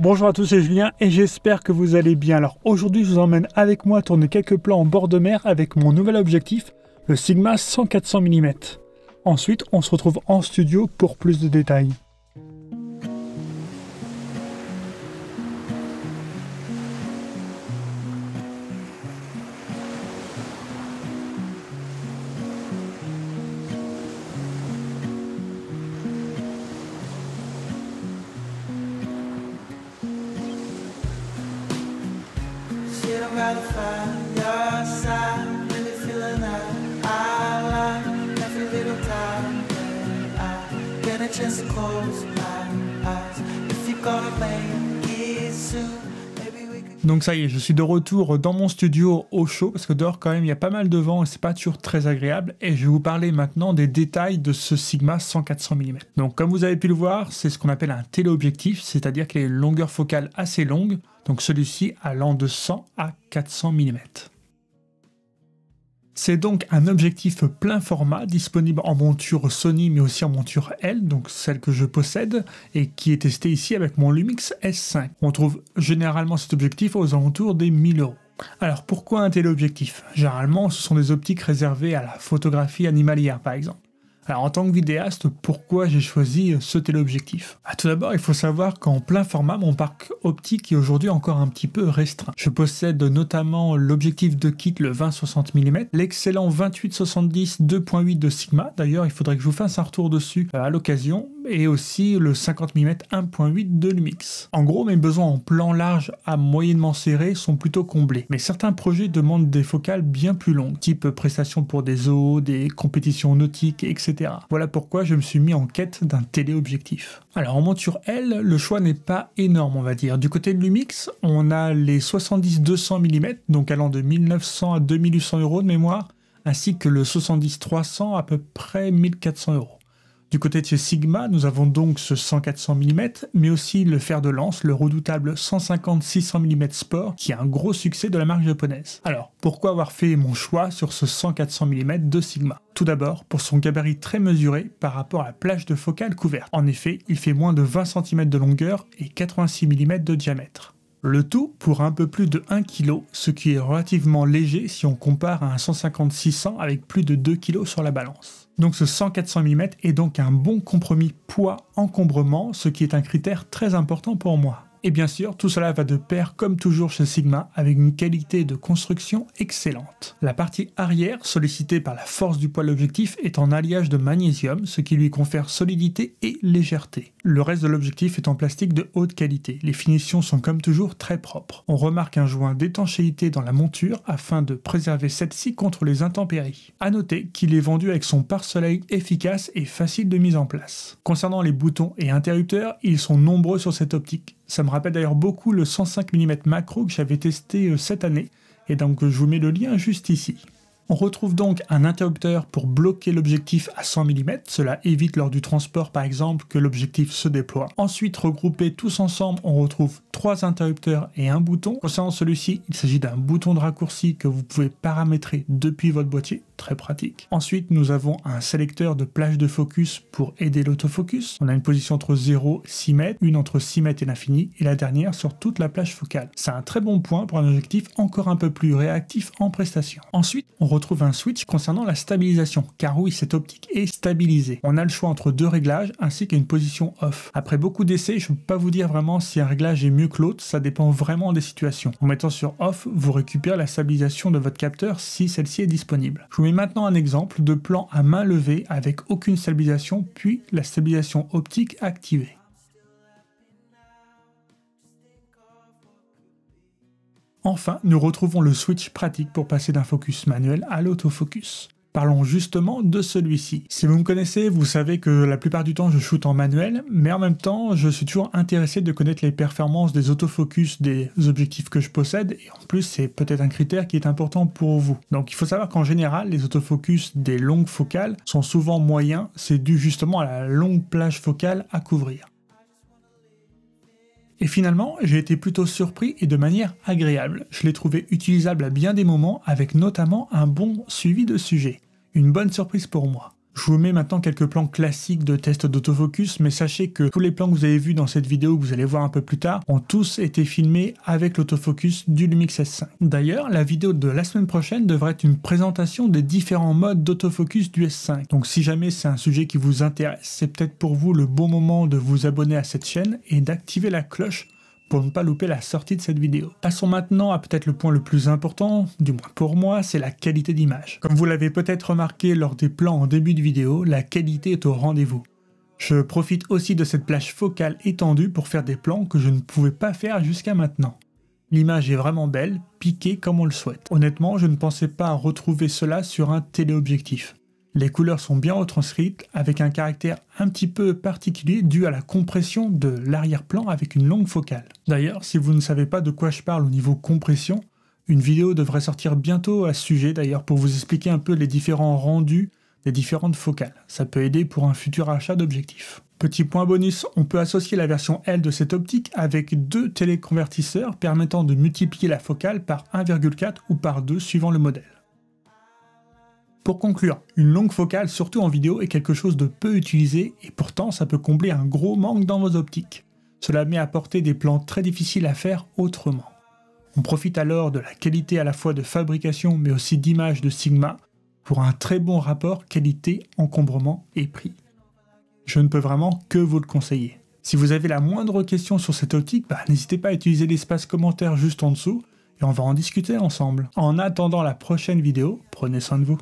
Bonjour à tous, c'est Julien et j'espère que vous allez bien. Alors aujourd'hui, je vous emmène avec moi tourner quelques plans en bord de mer avec mon nouvel objectif, le Sigma 100 mm. Ensuite, on se retrouve en studio pour plus de détails. gotta find your side. Let me feel alive. I like every little time when I get a chance to close my eyes. If you're gonna play. Donc ça y est, je suis de retour dans mon studio au chaud parce que dehors quand même il y a pas mal de vent et c'est pas toujours très agréable et je vais vous parler maintenant des détails de ce Sigma 100 400 mm. Donc comme vous avez pu le voir, c'est ce qu'on appelle un téléobjectif, c'est-à-dire qu'il a une longueur focale assez longue. Donc celui-ci allant de 100 à 400 mm. C'est donc un objectif plein format disponible en monture Sony mais aussi en monture L, donc celle que je possède et qui est testée ici avec mon Lumix S5. On trouve généralement cet objectif aux alentours des 1000 euros. Alors pourquoi un tel objectif Généralement ce sont des optiques réservées à la photographie animalière par exemple. Alors en tant que vidéaste, pourquoi j'ai choisi ce euh, téléobjectif ah, Tout d'abord, il faut savoir qu'en plein format, mon parc optique est aujourd'hui encore un petit peu restreint. Je possède notamment l'objectif de kit le 20-60 mm, l'excellent 28-70 2.8 de Sigma, d'ailleurs il faudrait que je vous fasse un retour dessus euh, à l'occasion, et aussi le 50 mm 1.8 de Lumix. En gros, mes besoins en plan large à moyennement serré sont plutôt comblés, mais certains projets demandent des focales bien plus longues, type prestations pour des zoos, des compétitions nautiques, etc. Voilà pourquoi je me suis mis en quête d'un téléobjectif. Alors en monture L, le choix n'est pas énorme on va dire. Du côté de Lumix, on a les 70-200 mm, donc allant de 1900 à 2800 euros de mémoire, ainsi que le 70-300 à peu près 1400 euros. Du côté de chez Sigma, nous avons donc ce 100 mm, mais aussi le fer de lance, le redoutable 150-600 mm Sport, qui est un gros succès de la marque japonaise. Alors, pourquoi avoir fait mon choix sur ce 100 mm de Sigma Tout d'abord, pour son gabarit très mesuré par rapport à la plage de focale couverte. En effet, il fait moins de 20 cm de longueur et 86 mm de diamètre. Le tout pour un peu plus de 1 kg, ce qui est relativement léger si on compare à un 150-600 avec plus de 2 kg sur la balance. Donc ce 100 mm est donc un bon compromis poids-encombrement, ce qui est un critère très important pour moi. Et bien sûr, tout cela va de pair, comme toujours chez Sigma, avec une qualité de construction excellente. La partie arrière, sollicitée par la force du poids de l'objectif, est en alliage de magnésium, ce qui lui confère solidité et légèreté. Le reste de l'objectif est en plastique de haute qualité. Les finitions sont comme toujours très propres. On remarque un joint d'étanchéité dans la monture afin de préserver celle-ci contre les intempéries. A noter qu'il est vendu avec son pare-soleil efficace et facile de mise en place. Concernant les boutons et interrupteurs, ils sont nombreux sur cette optique. Ça me rappelle d'ailleurs beaucoup le 105 mm macro que j'avais testé euh, cette année, et donc euh, je vous mets le lien juste ici. On retrouve donc un interrupteur pour bloquer l'objectif à 100 mm, cela évite lors du transport par exemple que l'objectif se déploie. Ensuite regroupés tous ensemble, on retrouve trois interrupteurs et un bouton. Concernant celui-ci, il s'agit d'un bouton de raccourci que vous pouvez paramétrer depuis votre boîtier très pratique. Ensuite, nous avons un sélecteur de plage de focus pour aider l'autofocus. On a une position entre 0 et 6 mètres, une entre 6 mètres et l'infini, et la dernière sur toute la plage focale. C'est un très bon point pour un objectif encore un peu plus réactif en prestation. Ensuite, on retrouve un switch concernant la stabilisation, car oui, cette optique est stabilisée. On a le choix entre deux réglages ainsi qu'une position off. Après beaucoup d'essais, je ne peux pas vous dire vraiment si un réglage est mieux que l'autre, ça dépend vraiment des situations. En mettant sur off, vous récupérez la stabilisation de votre capteur si celle-ci est disponible maintenant un exemple de plan à main levée avec aucune stabilisation puis la stabilisation optique activée. Enfin, nous retrouvons le switch pratique pour passer d'un focus manuel à l'autofocus parlons justement de celui-ci. Si vous me connaissez, vous savez que la plupart du temps je shoot en manuel, mais en même temps je suis toujours intéressé de connaître les performances des autofocus des objectifs que je possède, et en plus c'est peut-être un critère qui est important pour vous. Donc il faut savoir qu'en général les autofocus des longues focales sont souvent moyens, c'est dû justement à la longue plage focale à couvrir. Et finalement, j'ai été plutôt surpris et de manière agréable. Je l'ai trouvé utilisable à bien des moments avec notamment un bon suivi de sujet une bonne surprise pour moi. Je vous mets maintenant quelques plans classiques de tests d'autofocus, mais sachez que tous les plans que vous avez vus dans cette vidéo que vous allez voir un peu plus tard ont tous été filmés avec l'autofocus du Lumix S5. D'ailleurs, la vidéo de la semaine prochaine devrait être une présentation des différents modes d'autofocus du S5. Donc si jamais c'est un sujet qui vous intéresse, c'est peut-être pour vous le bon moment de vous abonner à cette chaîne et d'activer la cloche pour ne pas louper la sortie de cette vidéo. Passons maintenant à peut-être le point le plus important, du moins pour moi, c'est la qualité d'image. Comme vous l'avez peut-être remarqué lors des plans en début de vidéo, la qualité est au rendez-vous. Je profite aussi de cette plage focale étendue pour faire des plans que je ne pouvais pas faire jusqu'à maintenant. L'image est vraiment belle, piquée comme on le souhaite. Honnêtement, je ne pensais pas retrouver cela sur un téléobjectif. Les couleurs sont bien retranscrites avec un caractère un petit peu particulier dû à la compression de l'arrière-plan avec une longue focale. D'ailleurs, si vous ne savez pas de quoi je parle au niveau compression, une vidéo devrait sortir bientôt à ce sujet d'ailleurs pour vous expliquer un peu les différents rendus des différentes focales. Ça peut aider pour un futur achat d'objectifs. Petit point bonus, on peut associer la version L de cette optique avec deux téléconvertisseurs permettant de multiplier la focale par 1,4 ou par 2 suivant le modèle. Pour conclure, une longue focale, surtout en vidéo, est quelque chose de peu utilisé et pourtant ça peut combler un gros manque dans vos optiques. Cela met à porter des plans très difficiles à faire autrement. On profite alors de la qualité à la fois de fabrication mais aussi d'image de Sigma pour un très bon rapport qualité, encombrement et prix. Je ne peux vraiment que vous le conseiller. Si vous avez la moindre question sur cette optique, bah, n'hésitez pas à utiliser l'espace commentaire juste en dessous et on va en discuter ensemble. En attendant la prochaine vidéo, prenez soin de vous.